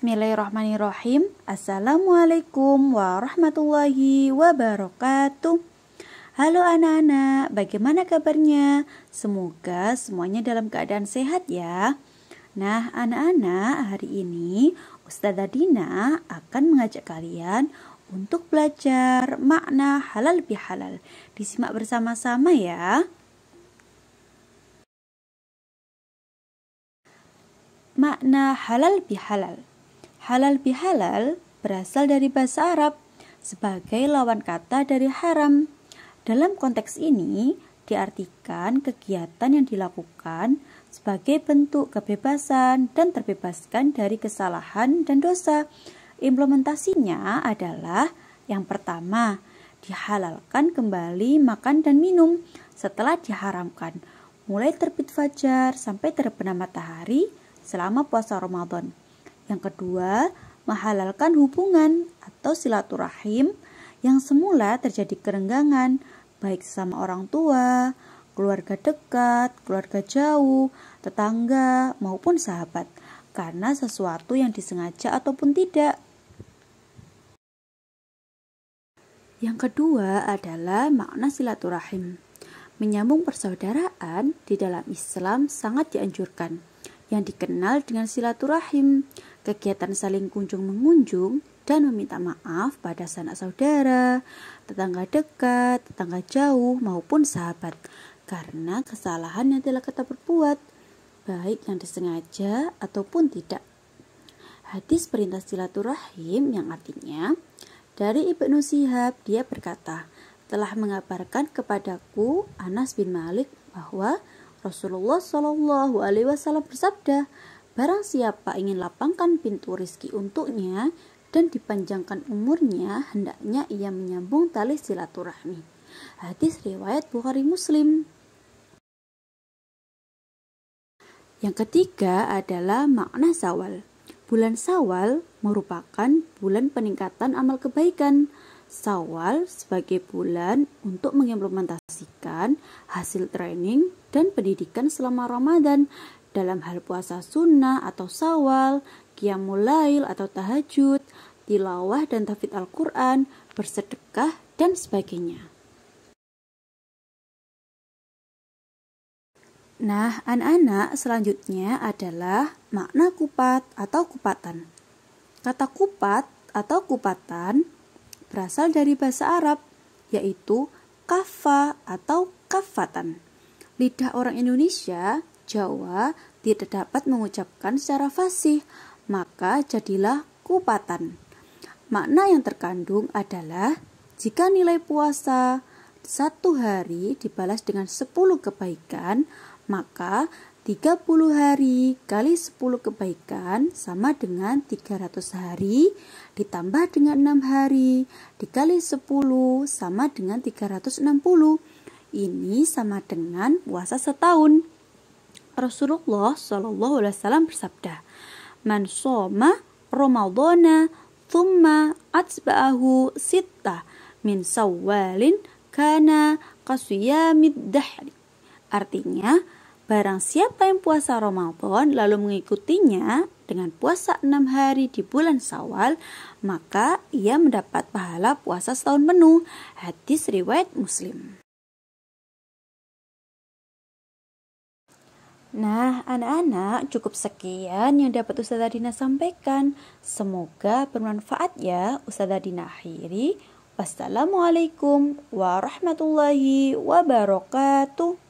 Bismillahirrahmanirrahim. Assalamualaikum warahmatullahi wabarakatuh. Halo anak-anak, bagaimana kabarnya? Semoga semuanya dalam keadaan sehat ya. Nah, anak-anak, hari ini Ustazah Dina akan mengajak kalian untuk belajar makna halal bihalal. Disimak bersama-sama ya. Makna halal bihalal. Halal bihalal berasal dari bahasa Arab sebagai lawan kata dari haram. Dalam konteks ini, diartikan kegiatan yang dilakukan sebagai bentuk kebebasan dan terbebaskan dari kesalahan dan dosa. Implementasinya adalah yang pertama, dihalalkan kembali makan dan minum setelah diharamkan, mulai terbit fajar sampai terbenam matahari selama puasa Ramadan. Yang kedua, menghalalkan hubungan atau silaturahim yang semula terjadi kerenggangan baik sama orang tua, keluarga dekat, keluarga jauh, tetangga maupun sahabat karena sesuatu yang disengaja ataupun tidak. Yang kedua adalah makna silaturahim. Menyambung persaudaraan di dalam Islam sangat dianjurkan, yang dikenal dengan silaturahim kegiatan saling kunjung mengunjung dan meminta maaf pada sanak saudara, tetangga dekat, tetangga jauh, maupun sahabat karena kesalahan yang telah kita perbuat, baik yang disengaja ataupun tidak. Hadis perintah silaturahim yang artinya dari Ibnu Sihab dia berkata, telah mengabarkan kepadaku Anas bin Malik bahwa Rasulullah Shallallahu alaihi wasallam bersabda, Barang siapa ingin lapangkan pintu rizki untuknya dan dipanjangkan umurnya, hendaknya ia menyambung tali silaturahmi. Hadis riwayat Bukhari Muslim. Yang ketiga adalah makna sawal. Bulan sawal merupakan bulan peningkatan amal kebaikan. Sawal sebagai bulan untuk mengimplementasikan hasil training dan pendidikan selama Ramadan dalam hal puasa sunnah atau sawal, kiamulail atau tahajud, tilawah dan tafid Al-Quran, bersedekah, dan sebagainya. Nah, anak-anak, selanjutnya adalah makna kupat atau kupatan. Kata kupat atau kupatan berasal dari bahasa Arab, yaitu kafa atau kafatan. Lidah orang Indonesia Jawa tidak dapat mengucapkan secara fasih, maka jadilah kupatan. Makna yang terkandung adalah jika nilai puasa satu hari dibalas dengan 10 kebaikan, maka 30 hari kali 10 kebaikan sama dengan 300 hari ditambah dengan 6 hari dikali 10 sama dengan 360. Ini sama dengan puasa setahun. Rasulullah Shallallahu Alaihi Wasallam bersabda, "Man soma Ramadana thumma atsba'ahu sitta min sawalin kana kasuyamid dahri." Artinya, barang siapa yang puasa Ramadan lalu mengikutinya dengan puasa enam hari di bulan Sawal, maka ia mendapat pahala puasa setahun penuh. Hadis riwayat Muslim. Nah, anak-anak, cukup sekian yang dapat Ustazah Dina sampaikan. Semoga bermanfaat ya. Ustazah Dina akhiri. Wassalamualaikum warahmatullahi wabarakatuh.